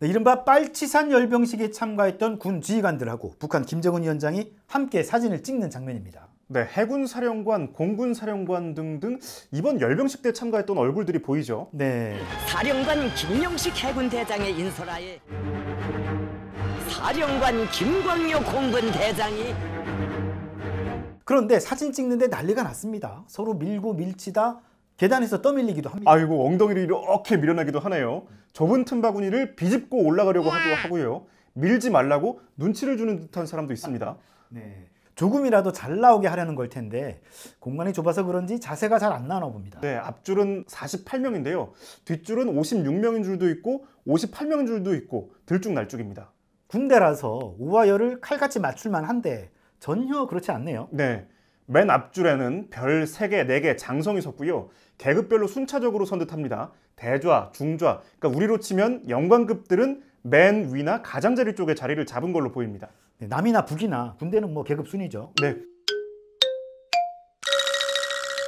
네, 이른바 빨치산 열병식에 참가했던 군 지휘관들하고 북한 김정은 위원장이 함께 사진을 찍는 장면입니다. 네, 해군 사령관, 공군 사령관 등등 이번 열병식 때 참가했던 얼굴들이 보이죠. 네. 사령관 김영식 해군 대장의 인솔하에 사령관 김광요 공군 대장이 그런데 사진 찍는데 난리가 났습니다. 서로 밀고 밀치다 계단에서 떠밀리기도 합니다. 아이고 엉덩이를 이렇게 밀어내기도 하네요. 좁은 틈바구니를 비집고 올라가려고 하도 하고요. 밀지 말라고 눈치를 주는 듯한 사람도 있습니다. 아, 네. 조금이라도 잘 나오게 하려는 걸 텐데 공간이 좁아서 그런지 자세가 잘 안 나나 봅니다. 네, 앞줄은 48명인데요. 뒷줄은 56명인 줄도 있고 58명인 줄도 있고 들쭉날쭉입니다. 군대라서 우와 열을 칼같이 맞출만 한데 전혀 그렇지 않네요. 네. 맨 앞줄에는 별 3개, 4개 장성이 섰고요. 계급별로 순차적으로 선 듯합니다. 대좌, 중좌, 그러니까 우리로 치면 영관급들은 맨 위나 가장자리 쪽에 자리를 잡은 걸로 보입니다. 네, 남이나 북이나 군대는 뭐 계급 순이죠. 네.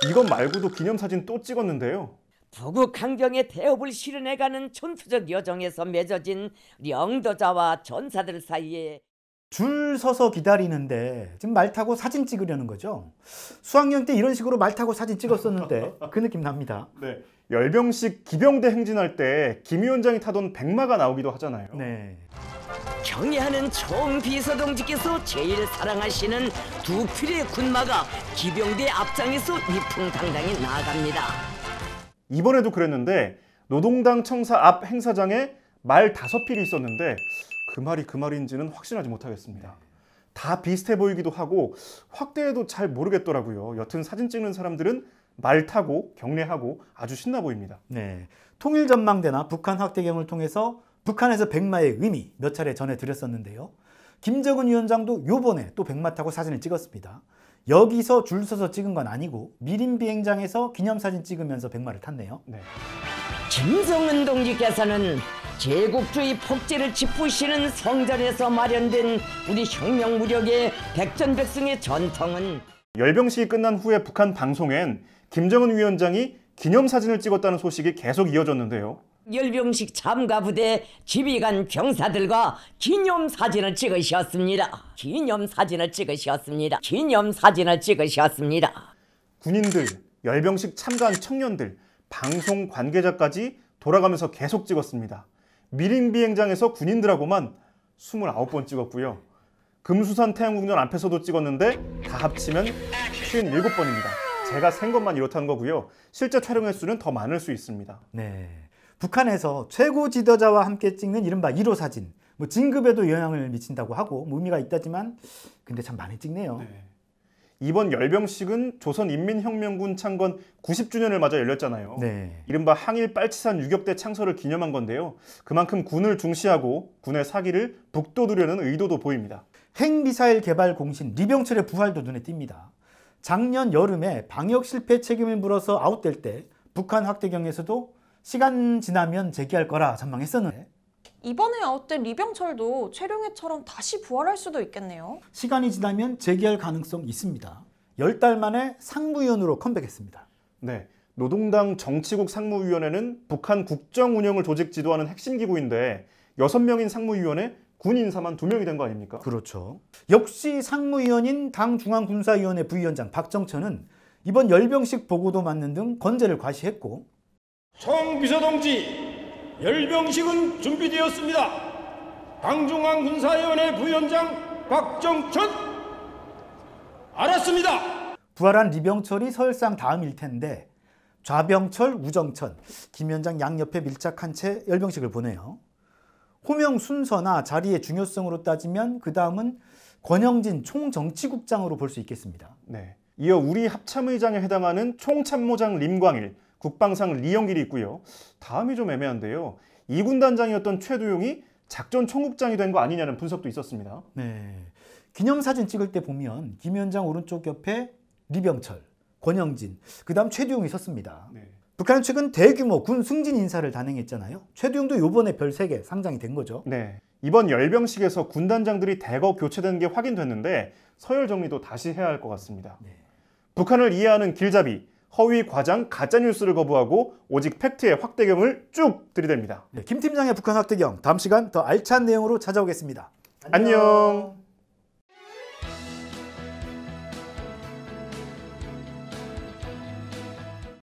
이것 말고도 기념사진 또 찍었는데요. 부국 강경의 대업을 실현해가는 촌투적 여정에서 맺어진 영도자와 전사들 사이에 줄 서서 기다리는데 지금 말 타고 사진 찍으려는 거죠. 수학여행 때 이런 식으로 말 타고 사진 찍었었는데 그 느낌 납니다. 네. 열병식 기병대 행진할 때 김 위원장이 타던 백마가 나오기도 하잖아요. 네. 경애하는 총비서동지께서 제일 사랑하시는 두 필의 군마가 기병대 앞장에서 위풍당당히 나갑니다 이번에도 그랬는데 노동당 청사 앞 행사장에 말 다섯 필이 있었는데 그 말이 그 말인지는 확신하지 못하겠습니다. 다 비슷해 보이기도 하고 확대해도 잘 모르겠더라고요. 여튼 사진 찍는 사람들은 말 타고 경례하고 아주 신나 보입니다. 네. 통일 전망대나 북한 확대경을 통해서 북한에서 백마의 의미 몇 차례 전해 드렸었는데요. 김정은 위원장도 요번에 또 백마 타고 사진을 찍었습니다. 여기서 줄 서서 찍은 건 아니고 미림 비행장에서 기념사진 찍으면서 백마를 탔네요. 네. 진성은 동지께서는 제국주의 폭제를 짚으시는 성전에서 마련된 우리 혁명 무력의 백전백승의 전통은 열병식이 끝난 후에 북한 방송엔 김정은 위원장이 기념사진을 찍었다는 소식이 계속 이어졌는데요. 열병식 참가부대 지휘관 병사들과 기념사진을 찍으셨습니다. 기념사진을 찍으셨습니다. 기념사진을 찍으셨습니다. 군인들, 열병식 참가한 청년들 방송 관계자까지 돌아가면서 계속 찍었습니다. 미림 비행장에서 군인들하고만 29번 찍었고요. 금수산 태양궁전 앞에서도 찍었는데 다 합치면 57번입니다. 제가 센 것만 이렇다는 거고요. 실제 촬영 횟수는 더 많을 수 있습니다. 네. 북한에서 최고 지도자와 함께 찍는 이른바 1호 사진. 뭐 진급에도 영향을 미친다고 하고 뭐 의미가 있다지만 근데 참 많이 찍네요. 네. 이번 열병식은 조선인민혁명군 창건 90주년을 맞아 열렸잖아요. 네. 이른바 항일 빨치산 유격대 창설을 기념한 건데요. 그만큼 군을 중시하고 군의 사기를 북돋우려는 의도도 보입니다. 핵미사일 개발 공신 리병철의 부활도 눈에 띕니다. 작년 여름에 방역 실패 책임을 물어서 아웃될 때 북한 확대경에서도 시간 지나면 재기할 거라 전망했었는데 이번에 아웃된 리병철도 최룡해처럼 다시 부활할 수도 있겠네요. 시간이 지나면 재기할 가능성 있습니다. 10달 만에 상무위원으로 컴백했습니다. 네, 노동당 정치국 상무위원회는 북한 국정 운영을 조직 지도하는 핵심 기구인데 6명인 상무위원회 군 인사만 2명이 된 거 아닙니까? 그렇죠. 역시 상무위원인 당 중앙군사위원회 부위원장 박정천은 이번 열병식 보고도 맞는 등 건재를 과시했고 정 비서동지 열병식은 준비되었습니다. 당중앙 군사위원회 부위원장 곽정천 알았습니다. 부활한 리병철이 설상 다음일 텐데 좌병철, 우정천, 김위장 양옆에 밀착한 채 열병식을 보내요. 호명 순서나 자리의 중요성으로 따지면 그 다음은 권영진 총정치국장으로 볼 수 있겠습니다. 네. 이어 우리 합참의장에 해당하는 총참모장 림광일, 국방상 리영길이 있고요. 다음이 좀 애매한데요. 2군 단장이었던 최두용이 작전 총국장이 된 거 아니냐는 분석도 있었습니다. 네. 기념사진 찍을 때 보면 김현장 오른쪽 옆에 리병철, 권영진, 그 다음 최두용이 섰습니다. 네. 북한은 최근 대규모 군 승진 인사를 단행했잖아요. 최두용도 이번에별 3개 상장이 된 거죠. 네. 이번 열병식에서 군단장들이 대거 교체된 게 확인됐는데 서열 정리도 다시 해야 할 것 같습니다. 네. 북한을 이해하는 길잡이, 허위, 과장, 가짜 뉴스를 거부하고 오직 팩트의 확대경을 쭉 들이댑니다. 네, 김 팀장의 북한 확대경 다음 시간 더 알찬 내용으로 찾아오겠습니다. 안녕. 안녕.